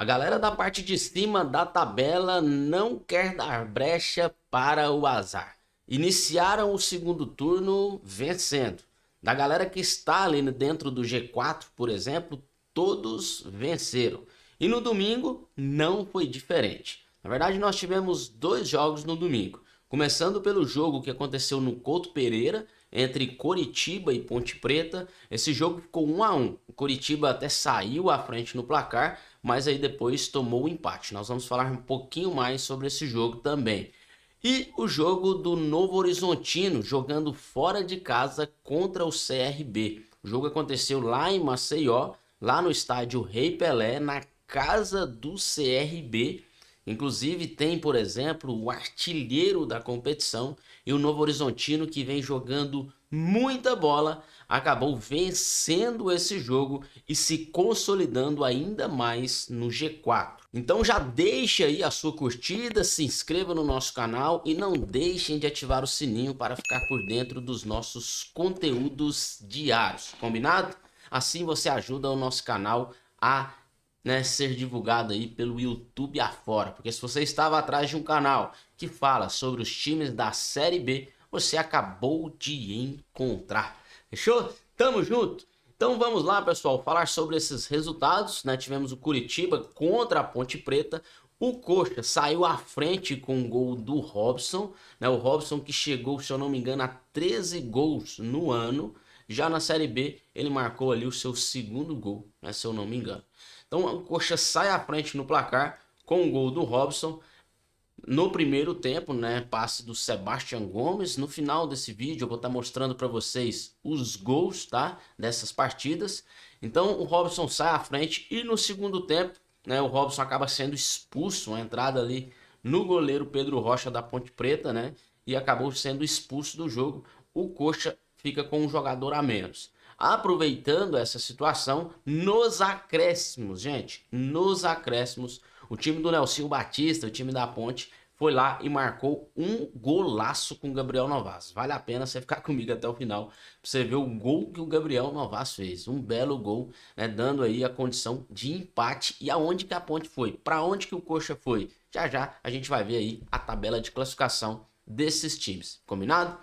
A galera da parte de cima da tabela não quer dar brecha para o azar. Iniciaram o segundo turno vencendo. Da galera que está ali dentro do G4, por exemplo, todos venceram. E no domingo não foi diferente. Na verdade, nós tivemos dois jogos no domingo. Começando pelo jogo que aconteceu no Couto Pereira, entre Coritiba e Ponte Preta. Esse jogo ficou 1 a 1. O Coritiba até saiu à frente no placar, mas aí depois tomou o empate. Nós vamos falar um pouquinho mais sobre esse jogo também. E o jogo do Novo Horizontino jogando fora de casa contra o CRB. O jogo aconteceu lá em Maceió, lá no estádio Rei Pelé, na casa do CRB Inclusive tem, por exemplo, o artilheiro da competição e o Novo Horizontino que vem jogando muita bola, acabou vencendo esse jogo e se consolidando ainda mais no G4. Então já deixe aí a sua curtida, se inscreva no nosso canal e não deixem de ativar o sininho para ficar por dentro dos nossos conteúdos diários, combinado? Assim você ajuda o nosso canal a né, ser divulgado aí pelo YouTube afora. Porque se você estava atrás de um canal que fala sobre os times da Série B, você acabou de encontrar. Fechou? Tamo junto! Então vamos lá, pessoal, falar sobre esses resultados. Né? Tivemos o Curitiba contra a Ponte Preta. O Coxa saiu à frente com o gol do Robson. Né? O Robson que chegou, se eu não me engano, a 13 gols no ano. Já na Série B, ele marcou ali o seu segundo gol, né? se eu não me engano. Então o Coxa sai à frente no placar com o gol do Robson no primeiro tempo, né? Passe do Sebastian Gomes. No final desse vídeo eu vou estar tá mostrando para vocês os gols, tá? Dessas partidas. Então o Robson sai à frente e no segundo tempo, né? O Robson acaba sendo expulso, uma entrada ali no goleiro Pedro Rocha da Ponte Preta, né? E acabou sendo expulso do jogo. O Coxa fica com um jogador a menos aproveitando essa situação, nos acréscimos, gente, nos acréscimos, o time do Nelson Batista, o time da Ponte, foi lá e marcou um golaço com o Gabriel Novas. Vale a pena você ficar comigo até o final para você ver o gol que o Gabriel Novas fez. Um belo gol, né, dando aí a condição de empate. E aonde que a Ponte foi? Para onde que o Coxa foi? Já já a gente vai ver aí a tabela de classificação desses times. Combinado?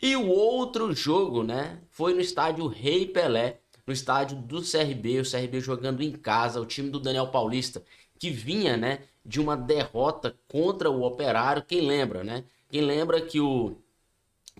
E o outro jogo, né, foi no estádio Rei Pelé, no estádio do CRB, o CRB jogando em casa, o time do Daniel Paulista, que vinha, né, de uma derrota contra o Operário, quem lembra, né? Quem lembra que o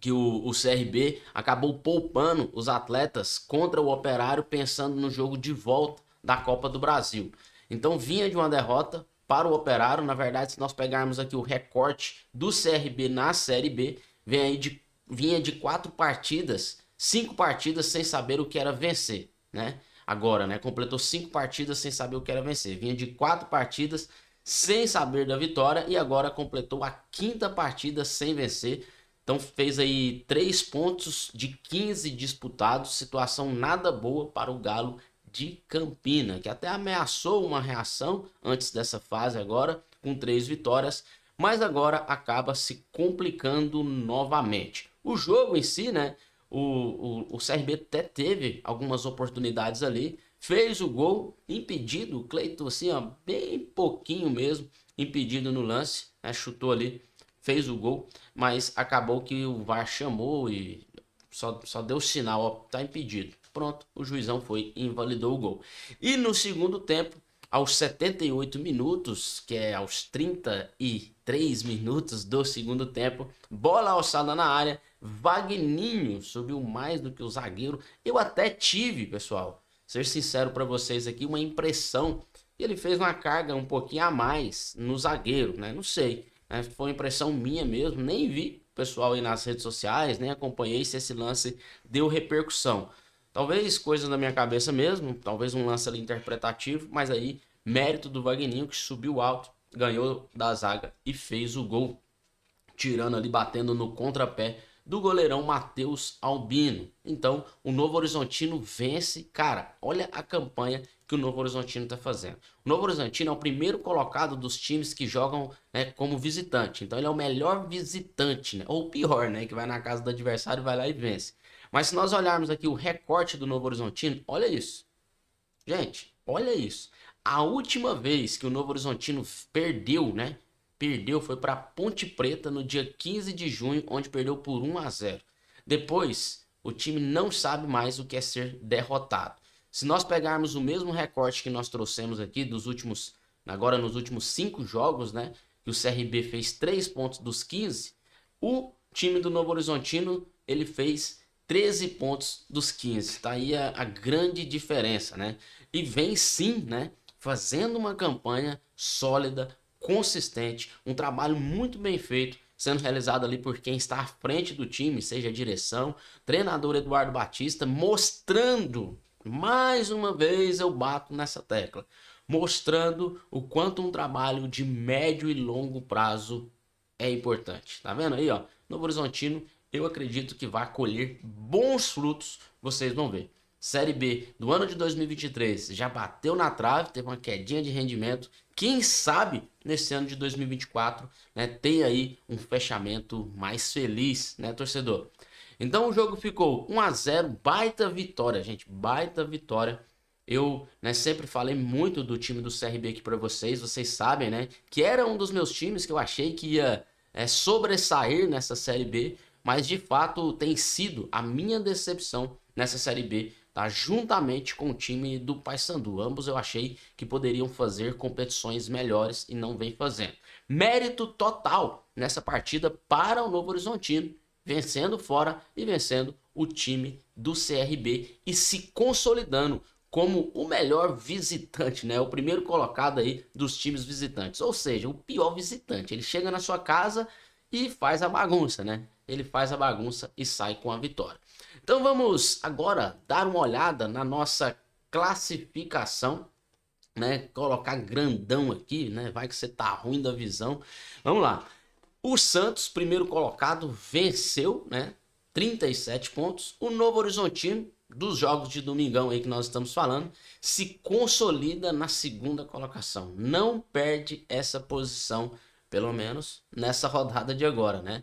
que o, o CRB acabou poupando os atletas contra o Operário pensando no jogo de volta da Copa do Brasil. Então vinha de uma derrota para o Operário, na verdade, se nós pegarmos aqui o recorte do CRB na Série B, vem aí de vinha de quatro partidas, cinco partidas sem saber o que era vencer, né? Agora, né? Completou cinco partidas sem saber o que era vencer. Vinha de quatro partidas sem saber da vitória e agora completou a quinta partida sem vencer. Então fez aí três pontos de 15 disputados, situação nada boa para o Galo de Campina, que até ameaçou uma reação antes dessa fase agora, com três vitórias, mas agora acaba se complicando novamente. O jogo em si, né? O, o, o CRB até teve algumas oportunidades ali. Fez o gol impedido. O Cleiton, assim, ó, bem pouquinho mesmo. Impedido no lance. Né? Chutou ali. Fez o gol. Mas acabou que o VAR chamou e só, só deu sinal. Ó, tá impedido. Pronto, o juizão foi e invalidou o gol. E no segundo tempo, aos 78 minutos, que é aos 33 minutos do segundo tempo, bola alçada na área, Vagninho subiu mais do que o zagueiro. Eu até tive, pessoal, ser sincero para vocês aqui, uma impressão que ele fez uma carga um pouquinho a mais no zagueiro, né? Não sei, né? foi impressão minha mesmo, nem vi o pessoal aí nas redes sociais, nem acompanhei se esse lance deu repercussão. Talvez coisa da minha cabeça mesmo, talvez um lance ali interpretativo, mas aí mérito do Vagninho que subiu alto, ganhou da zaga e fez o gol, tirando ali, batendo no contrapé do goleirão Matheus Albino. Então, o Novo Horizontino vence. Cara, olha a campanha que o Novo Horizontino está fazendo. O Novo Horizontino é o primeiro colocado dos times que jogam né, como visitante. Então, ele é o melhor visitante, né? ou pior, né? que vai na casa do adversário, vai lá e vence. Mas se nós olharmos aqui o recorte do Novo Horizontino, olha isso. Gente, olha isso. A última vez que o Novo Horizontino perdeu, né? perdeu foi para Ponte Preta no dia 15 de junho, onde perdeu por 1 a 0. Depois, o time não sabe mais o que é ser derrotado. Se nós pegarmos o mesmo recorte que nós trouxemos aqui dos últimos, agora nos últimos cinco jogos, né, que o CRB fez 3 pontos dos 15, o time do Novo Horizontino, ele fez 13 pontos dos 15. Tá aí a, a grande diferença, né? E vem sim, né, fazendo uma campanha sólida, consistente, um trabalho muito bem feito sendo realizado ali por quem está à frente do time, seja a direção, treinador Eduardo Batista, mostrando, mais uma vez eu bato nessa tecla, mostrando o quanto um trabalho de médio e longo prazo é importante. Tá vendo aí, ó? Novo Horizontino, eu acredito que vai colher bons frutos, vocês vão ver. Série B do ano de 2023 já bateu na trave, teve uma quedinha de rendimento. Quem sabe nesse ano de 2024 né, tem aí um fechamento mais feliz, né, torcedor? Então o jogo ficou 1 a 0 baita vitória, gente, baita vitória. Eu né, sempre falei muito do time do CRB aqui para vocês, vocês sabem, né? Que era um dos meus times que eu achei que ia é, sobressair nessa Série B, mas de fato tem sido a minha decepção nessa Série B tá? juntamente com o time do Paysandu. Ambos eu achei que poderiam fazer competições melhores e não vem fazendo. Mérito total nessa partida para o Novo Horizontino, vencendo fora e vencendo o time do CRB e se consolidando como o melhor visitante, né? O primeiro colocado aí dos times visitantes, ou seja, o pior visitante. Ele chega na sua casa e faz a bagunça, né? ele faz a bagunça e sai com a vitória. Então vamos agora dar uma olhada na nossa classificação, né? Colocar grandão aqui, né? Vai que você tá ruim da visão. Vamos lá. O Santos, primeiro colocado, venceu, né? 37 pontos. O Novo Horizontino, dos jogos de domingão aí que nós estamos falando, se consolida na segunda colocação. Não perde essa posição, pelo menos nessa rodada de agora, né?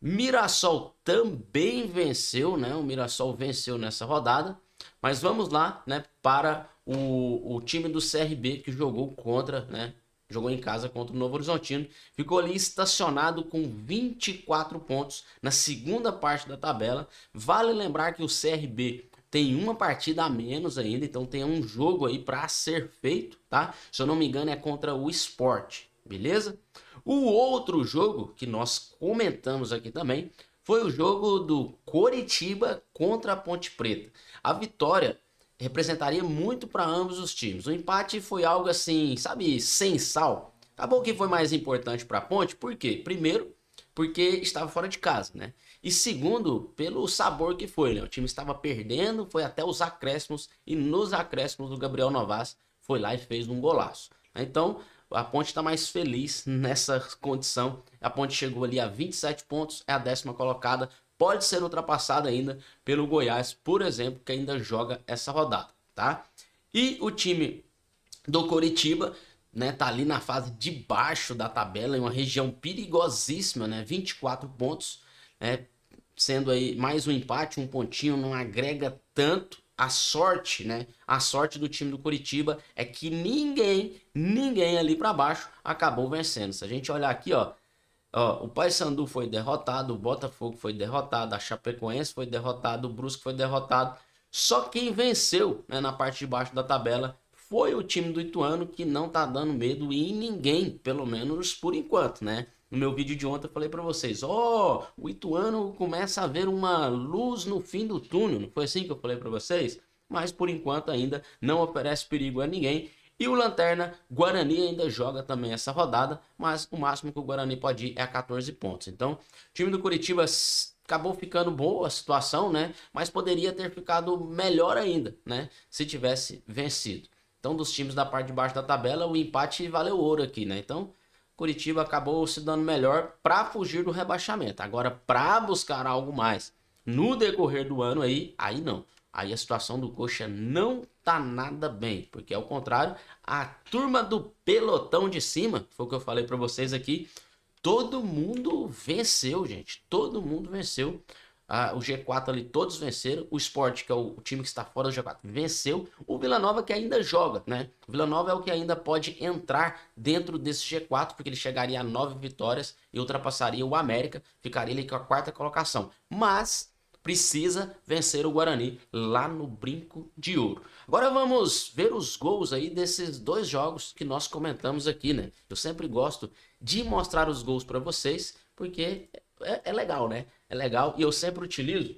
Mirassol também venceu, né? O Mirassol venceu nessa rodada. Mas vamos lá, né? Para o, o time do CRB que jogou contra, né? Jogou em casa contra o Novo Horizontino. Ficou ali estacionado com 24 pontos na segunda parte da tabela. Vale lembrar que o CRB tem uma partida a menos ainda, então tem um jogo aí para ser feito, tá? Se eu não me engano é contra o Sport, beleza? O outro jogo que nós comentamos aqui também foi o jogo do Coritiba contra a Ponte Preta. A vitória representaria muito para ambos os times. O empate foi algo assim, sabe, sem sal. Acabou tá que foi mais importante para a Ponte, por quê? Primeiro, porque estava fora de casa, né? E segundo, pelo sabor que foi, né? O time estava perdendo, foi até os acréscimos e nos acréscimos do Gabriel Novas foi lá e fez um golaço. Né? Então, a Ponte está mais feliz nessa condição. A Ponte chegou ali a 27 pontos, é a décima colocada. Pode ser ultrapassada ainda pelo Goiás, por exemplo, que ainda joga essa rodada, tá? E o time do Coritiba né, tá ali na fase de baixo da tabela, em uma região perigosíssima, né, 24 pontos, né, sendo aí mais um empate, um pontinho, não agrega tanto, a sorte, né? A sorte do time do Curitiba é que ninguém, ninguém ali para baixo acabou vencendo. Se a gente olhar aqui, ó, ó o Paysandu foi derrotado, o Botafogo foi derrotado, a Chapecoense foi derrotado, o Brusque foi derrotado. Só quem venceu né, na parte de baixo da tabela foi o time do Ituano que não tá dando medo em ninguém, pelo menos por enquanto, né? No meu vídeo de ontem eu falei para vocês, ó, oh, o Ituano começa a ver uma luz no fim do túnel. Não foi assim que eu falei para vocês? Mas por enquanto ainda não oferece perigo a ninguém. E o Lanterna, Guarani ainda joga também essa rodada, mas o máximo que o Guarani pode ir é a 14 pontos. Então, o time do Curitiba acabou ficando boa a situação, né? Mas poderia ter ficado melhor ainda, né? Se tivesse vencido. Então, dos times da parte de baixo da tabela, o empate valeu ouro aqui, né? Então, Curitiba acabou se dando melhor para fugir do rebaixamento. Agora, para buscar algo mais no decorrer do ano aí, aí não. Aí a situação do Coxa não tá nada bem, porque ao contrário, a turma do pelotão de cima, foi o que eu falei para vocês aqui, todo mundo venceu, gente. Todo mundo venceu o G4 ali todos venceram. O Sport, que é o, o time que está fora do G4, venceu. O Vila Nova que ainda joga, né? O Vila Nova é o que ainda pode entrar dentro desse G4, porque ele chegaria a nove vitórias e ultrapassaria o América, ficaria ali com a quarta colocação. Mas precisa vencer o Guarani lá no Brinco de Ouro. Agora vamos ver os gols aí desses dois jogos que nós comentamos aqui, né? Eu sempre gosto de mostrar os gols para vocês, porque é, é legal, né? É legal. E eu sempre utilizo,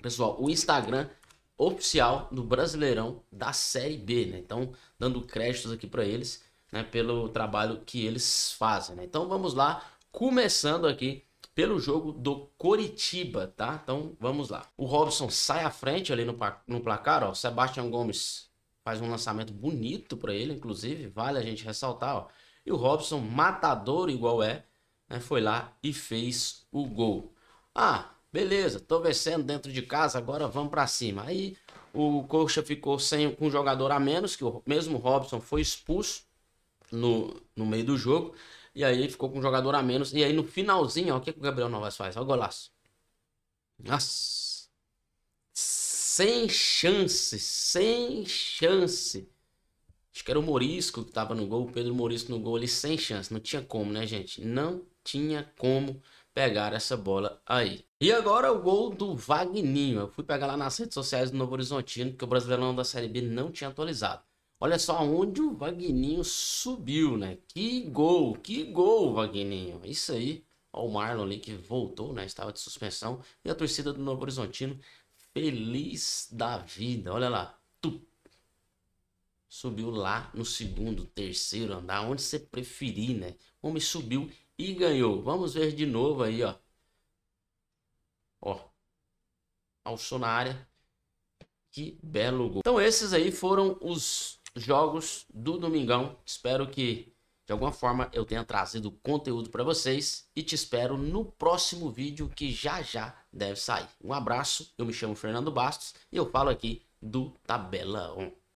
pessoal, o Instagram oficial do Brasileirão da Série B, né? Então, dando créditos aqui para eles, né, pelo trabalho que eles fazem, né? Então, vamos lá, começando aqui pelo jogo do Coritiba, tá? Então, vamos lá. O Robson sai à frente ali no, no placar, ó. Sebastião Gomes faz um lançamento bonito para ele, inclusive, vale a gente ressaltar, ó. E o Robson, matador igual é, né, foi lá e fez o gol. Ah, beleza, tô vencendo dentro de casa, agora vamos para cima. Aí o Coxa ficou sem um jogador a menos, que o mesmo Robson foi expulso no, no meio do jogo. E aí ficou com um jogador a menos. E aí no finalzinho, ó, o que, que o Gabriel Novas faz? Olha o golaço. Nossa. Sem chance, sem chance. Acho que era o Morisco que tava no gol, o Pedro Morisco no gol ali, sem chance. Não tinha como, né, gente? Não tinha como pegar essa bola aí. E agora o gol do Vagninho. Eu fui pegar lá nas redes sociais do Novo Horizontino, que o Brasileirão da Série B não tinha atualizado. Olha só onde o Vagninho subiu, né? Que gol, que gol, Vagninho. Isso aí. Ó, o Marlon ali que voltou, né? Estava de suspensão. E a torcida do Novo Horizontino, feliz da vida. Olha lá. Subiu lá no segundo, terceiro andar, onde você preferir, né? O homem subiu e ganhou. Vamos ver de novo aí, ó. Ó. Alçou na área. Que belo gol. Então esses aí foram os jogos do Domingão. Espero que de alguma forma eu tenha trazido conteúdo para vocês e te espero no próximo vídeo que já já deve sair. Um abraço, eu me chamo Fernando Bastos e eu falo aqui do Tabela 1.